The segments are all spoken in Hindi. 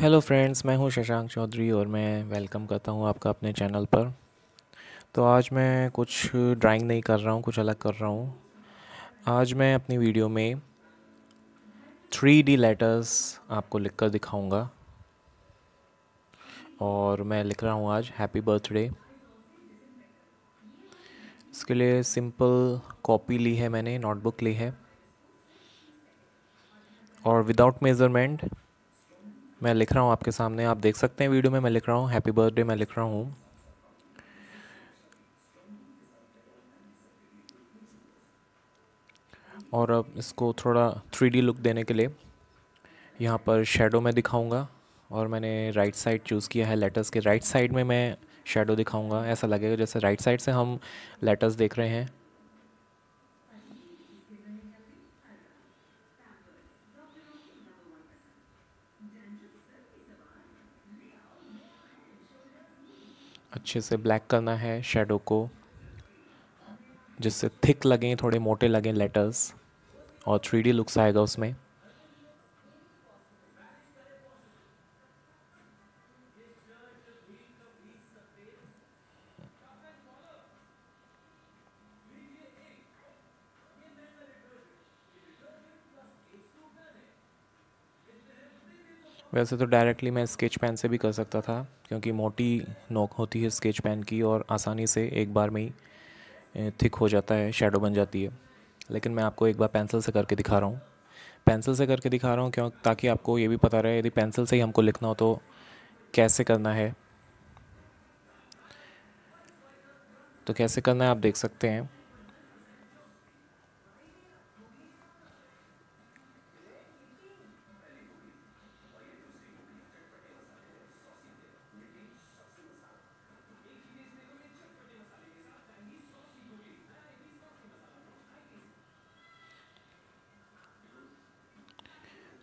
हेलो फ्रेंड्स मैं हूं शशांक चौधरी और मैं वेलकम करता हूं आपका अपने चैनल पर तो आज मैं कुछ ड्राइंग नहीं कर रहा हूं कुछ अलग कर रहा हूं आज मैं अपनी वीडियो में थ्री डी लेटर्स आपको लिख कर दिखाऊँगा और मैं लिख रहा हूं आज हैप्पी बर्थडे इसके लिए सिंपल कॉपी ली है मैंने नोटबुक ली है और विदाउट मेज़रमेंट मैं लिख रहा हूँ आपके सामने आप देख सकते हैं वीडियो में मैं लिख रहा हूँ हैप्पी बर्थडे मैं लिख रहा हूँ और अब इसको थोड़ा थ्री लुक देने के लिए यहाँ पर शेडो में दिखाऊँगा और मैंने राइट साइड चूज़ किया है लेटर्स के राइट साइड में मैं शेडो दिखाऊंगा ऐसा लगेगा जैसे राइट साइड से हम लेटर्स देख रहे हैं अच्छे से ब्लैक करना है शेडो को जिससे थिक लगें थोड़े मोटे लगें लेटर्स और थ्री लुक्स आएगा उसमें वैसे तो डायरेक्टली मैं स्केच पेन से भी कर सकता था क्योंकि मोटी नोक होती है स्केच पेन की और आसानी से एक बार में ही थिक हो जाता है शेडो बन जाती है लेकिन मैं आपको एक बार पेंसिल से करके दिखा रहा हूँ पेंसिल से करके दिखा रहा हूँ क्यों ताकि आपको ये भी पता रहे यदि पेंसिल से ही हमको लिखना हो तो कैसे करना है तो कैसे करना है आप देख सकते हैं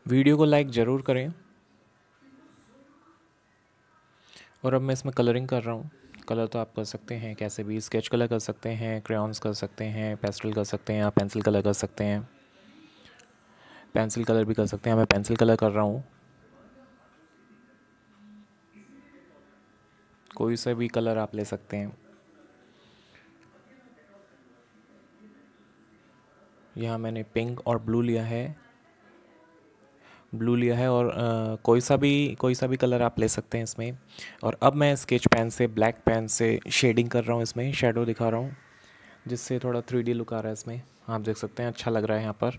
वीडियो को लाइक ज़रूर करें और अब मैं इसमें कलरिंग कर रहा हूँ कलर तो आप कर सकते हैं कैसे भी स्केच कलर कर सकते हैं क्रेउन्स कर सकते हैं पेस्टल कर सकते हैं आप पेंसिल कलर कर सकते हैं पेंसिल कलर भी कर सकते हैं मैं पेंसिल कलर कर रहा हूँ कोई सा भी कलर आप ले सकते हैं यहाँ मैंने पिंक और ब्लू लिया है ब्लू लिया है और आ, कोई सा भी कोई सा भी कलर आप ले सकते हैं इसमें और अब मैं स्केच पेन से ब्लैक पेन से शेडिंग कर रहा हूँ इसमें शेडो दिखा रहा हूँ जिससे थोड़ा थ्री लुक आ रहा है इसमें आप देख सकते हैं अच्छा लग रहा है यहाँ पर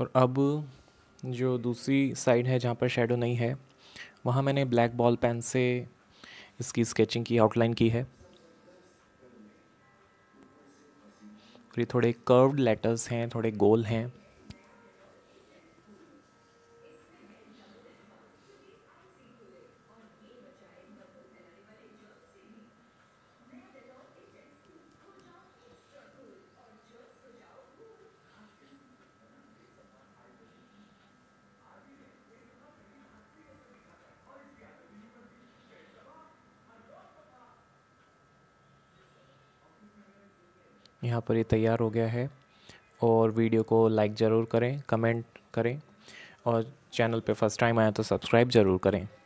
और अब जो दूसरी साइड है जहाँ पर शेडो नहीं है वहाँ मैंने ब्लैक बॉल पेन से इसकी स्केचिंग की आउटलाइन की है और ये थोड़े कर्व्ड लेटर्स हैं थोड़े गोल हैं यहाँ पर ये तैयार हो गया है और वीडियो को लाइक ज़रूर करें कमेंट करें और चैनल पे फर्स्ट टाइम आया तो सब्सक्राइब ज़रूर करें